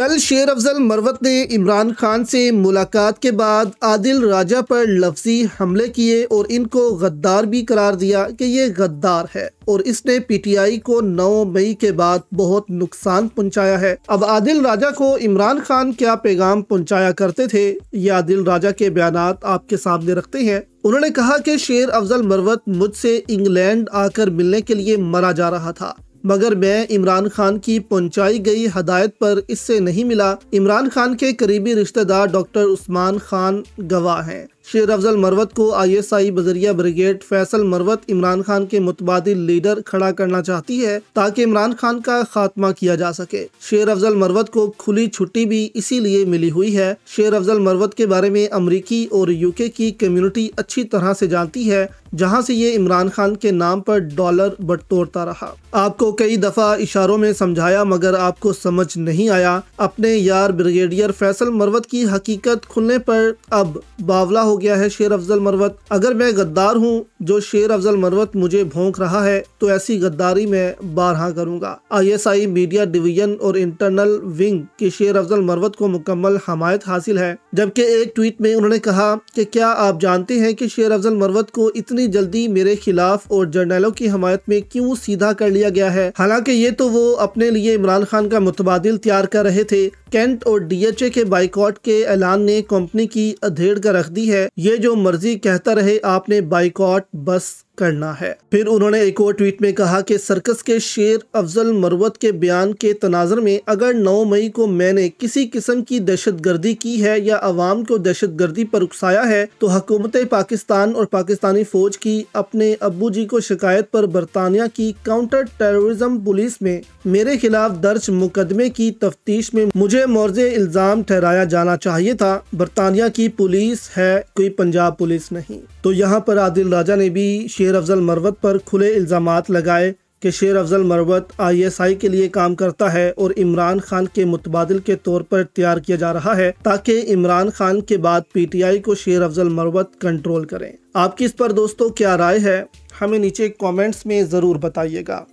कल शेर अफजल मरवत ने इमरान खान से मुलाकात के बाद आदिल राजा पर लफ्जी हमले किए और इनको गद्दार भी करार दिया कि ये गद्दार है और इसने पीटीआई को 9 मई के बाद बहुत नुकसान पहुंचाया है अब आदिल राजा को इमरान खान क्या पैगाम पहुंचाया करते थे ये आदिल राजा के बयान आपके सामने रखते हैं उन्होंने कहा कि शेर अफजल मरवत मुझसे इंग्लैंड आकर मिलने के लिए मरा जा रहा था मगर मैं इमरान खान की पहुंचाई गई हदायत पर इससे नहीं मिला इमरान खान के करीबी रिश्तेदार डॉक्टर उस्मान खान गवाह हैं शेर अफजल मरवत को आई एस आई बजरिया ब्रिगेड फैसल मरवत इमरान खान के मुतबाद लीडर खड़ा करना चाहती है ताकि इमरान खान का खात्मा किया जा सके शेर अफजल मरवत को खुली छुट्टी भी इसीलिए मिली हुई है शेर अफजल मरवत के बारे में अमरीकी और यूके की कम्युनिटी अच्छी तरह से जानती है जहां से ये इमरान खान के नाम पर डॉलर तोड़ता रहा आपको कई दफ़ा इशारों में समझाया मगर आपको समझ नहीं आया अपने यार ब्रिगेडियर फैसल मरवत की हकीकत खुलने पर अब बावला हो गया है शेर अफजल मरवत अगर मैं गद्दार हूँ जो शेर अफजल मरवत मुझे भोंक रहा है तो ऐसी गद्दारी में बारहा करूंगा आईएसआई मीडिया डिवीजन और इंटरनल विंग की शेर अफजल मरवत को मुकम्मल हमायत हासिल है जबकि एक ट्वीट में उन्होंने कहा कि क्या आप जानते हैं कि शेर अफजल मरवत को इतनी जल्दी मेरे खिलाफ और जर्नलों की हमायत में क्यूँ सीधा कर लिया गया है हालांकि ये तो वो अपने लिए इमरान खान का मुतबाद तैयार कर रहे थे कैंट और डीएचए के बाइकॉट के ऐलान ने कंपनी की अधेड़ कर रख दी है ये जो मर्जी कहता रहे आपने बाइकॉट बस करना है फिर उन्होंने एक और ट्वीट में कहा कि सर्कस के शेर अफजल मरवत के बयान के तनाजर में अगर 9 मई को मैंने किसी किस्म की दहशत गर्दी की है या अवाम को दहशत गर्दी पर उकसाया है तो हकूमत पाकिस्तान और पाकिस्तानी फौज की अपने अबू जी को शिकायत पर बरतानिया की काउंटर टेररिज्म पुलिस में मेरे खिलाफ दर्ज मुकदमे की तफ्तीश में मुझे मोरजे इल्ज़ाम ठहराया जाना चाहिए था बरतानिया की पुलिस है कोई पंजाब पुलिस नहीं तो यहाँ पर आदिल राजा ने भी शेर अफजल मरवत पर खुले इल्ज़ाम लगाए कि शेर अफजल मरवत आईएसआई के लिए काम करता है और इमरान खान के मुतबादल के तौर पर तैयार किया जा रहा है ताकि इमरान खान के बाद पीटीआई को शेर अफजल मरवत कंट्रोल करें आपकी इस पर दोस्तों क्या राय है हमें नीचे कमेंट्स में ज़रूर बताइएगा